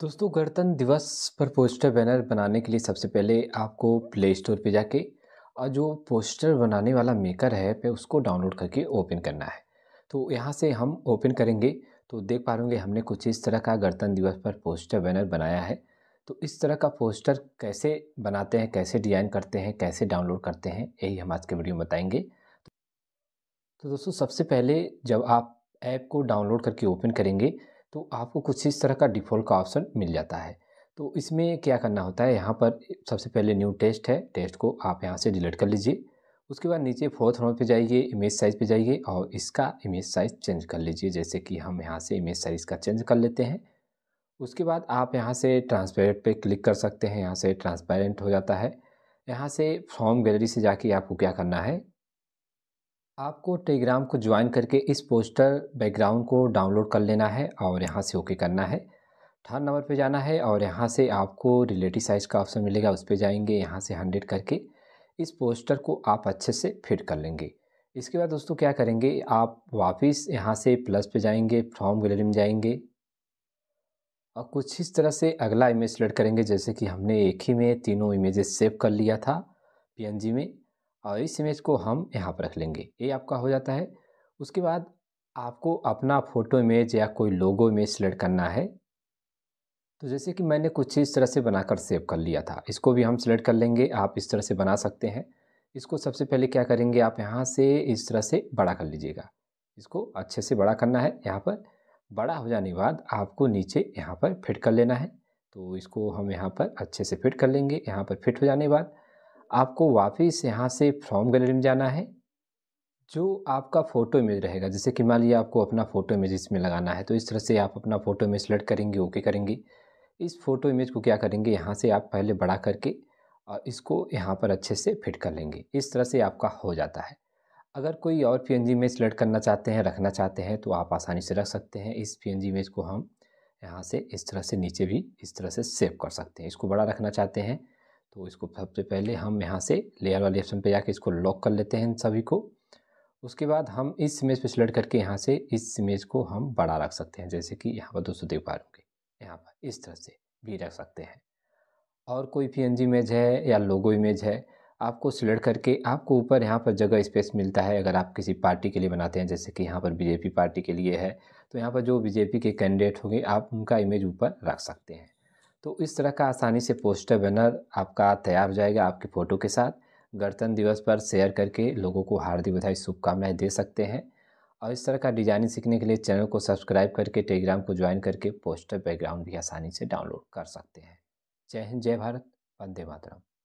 दोस्तों गणतंत्र दिवस पर पोस्टर बैनर बनाने के लिए सबसे पहले आपको प्ले स्टोर पर जाके और जो पोस्टर बनाने वाला मेकर है पे उसको डाउनलोड करके ओपन करना है तो यहाँ से हम ओपन करेंगे तो देख पा रहे हमने कुछ इस तरह का गणतंत्र दिवस पर पोस्टर बैनर बनाया है तो इस तरह का पोस्टर कैसे बनाते हैं कैसे डिज़ाइन करते हैं कैसे डाउनलोड करते हैं यही हम आज के वीडियो में बताएंगे तो दोस्तों सबसे पहले जब आप ऐप को डाउनलोड करके ओपन करेंगे तो आपको कुछ इस तरह का डिफ़ॉल्ट का ऑप्शन मिल जाता है तो इसमें क्या करना होता है यहाँ पर सबसे पहले न्यू टेस्ट है टेस्ट को आप यहाँ से डिलीट कर लीजिए उसके बाद नीचे फोर्थ नंबर पे जाइए इमेज साइज़ पे जाइए और इसका इमेज साइज़ चेंज कर लीजिए जैसे कि हम यहाँ से इमेज साइज़ का चेंज कर लेते हैं उसके बाद आप यहाँ से ट्रांसपेरेंट पे क्लिक कर सकते हैं यहाँ से ट्रांसपेरेंट हो जाता है यहाँ से फॉर्म गैलरी से जाके आपको क्या करना है आपको टेलीग्राम को ज्वाइन करके इस पोस्टर बैकग्राउंड को डाउनलोड कर लेना है और यहाँ से ओके करना है थर्ड नंबर पे जाना है और यहाँ से आपको रिलेटिव साइज़ का ऑप्शन मिलेगा उस पर जाएंगे यहाँ से हंड्रेड करके इस पोस्टर को आप अच्छे से फिट कर लेंगे इसके बाद दोस्तों क्या करेंगे आप वापस यहाँ से प्लस पे जाएंगे फॉर्म गैलरी में जाएंगे और कुछ इस तरह से अगला इमेज सेलेक्ट करेंगे जैसे कि हमने एक ही में तीनों इमेजेस सेव कर लिया था पी में और इस इमेज को हम यहाँ पर रख लेंगे ये आपका हो जाता है उसके बाद आपको अपना फ़ोटो इमेज या कोई लोगो इमेज सेलेक्ट करना है तो जैसे कि मैंने कुछ इस तरह से बनाकर सेव कर लिया था इसको भी हम सेलेक्ट कर लेंगे आप इस तरह से बना सकते हैं इसको सबसे पहले क्या करेंगे आप यहाँ से इस तरह से बड़ा कर लीजिएगा इसको अच्छे से बड़ा करना है यहाँ पर बड़ा हो जाने के बाद आपको नीचे यहाँ पर फिट कर लेना है तो इसको हम यहाँ पर अच्छे से फिट कर लेंगे यहाँ पर फिट हो जाने के बाद आपको वापस यहाँ से फ्रॉम गैलरी में जाना है जो आपका फ़ोटो इमेज रहेगा जैसे कि मान लीजिए आपको अपना फ़ोटो इमेज इसमें लगाना है तो इस तरह से आप अपना फ़ोटो इमेज सेलेक्ट करेंगे ओके करेंगे इस फ़ोटो इमेज को क्या करेंगे यहाँ से आप पहले बड़ा करके और इसको यहाँ पर अच्छे से फिट कर लेंगे इस तरह से आपका हो जाता है अगर कोई और पी एन इमेज सेलेक्ट करना चाहते हैं रखना चाहते हैं तो आप आसानी से रख सकते हैं इस पी एन इमेज को हम यहाँ से इस तरह से नीचे भी इस तरह से सेव कर सकते हैं इसको बड़ा रखना चाहते हैं तो इसको सबसे पहले हम यहाँ से लेयर वाले ऑप्शन पे जाके इसको लॉक कर लेते हैं इन सभी को उसके बाद हम इस इमेज पे सिलेक्ट करके यहाँ से इस इमेज को हम बड़ा रख सकते हैं जैसे कि यहाँ पर दोस्तों देख पा रहे होंगे यहाँ पर इस तरह से भी रख सकते हैं और कोई पी इमेज है या लोगो इमेज है आपको सिलेक्ट करके आपको ऊपर यहाँ पर जगह स्पेस मिलता है अगर आप किसी पार्टी के लिए बनाते हैं जैसे कि यहाँ पर बीजेपी पार्टी के लिए है तो यहाँ पर जो बीजेपी के कैंडिडेट होंगे आप उनका इमेज ऊपर रख सकते हैं तो इस तरह का आसानी से पोस्टर बैनर आपका तैयार हो जाएगा आपकी फ़ोटो के साथ गणतंत्र दिवस पर शेयर करके लोगों को हार्दिक बधाई शुभकामनाएं दे सकते हैं और इस तरह का डिजाइनिंग सीखने के लिए चैनल को सब्सक्राइब करके टेलीग्राम को ज्वाइन करके पोस्टर बैकग्राउंड भी आसानी से डाउनलोड कर सकते हैं जय हिंद जय भारत वंदे मातरम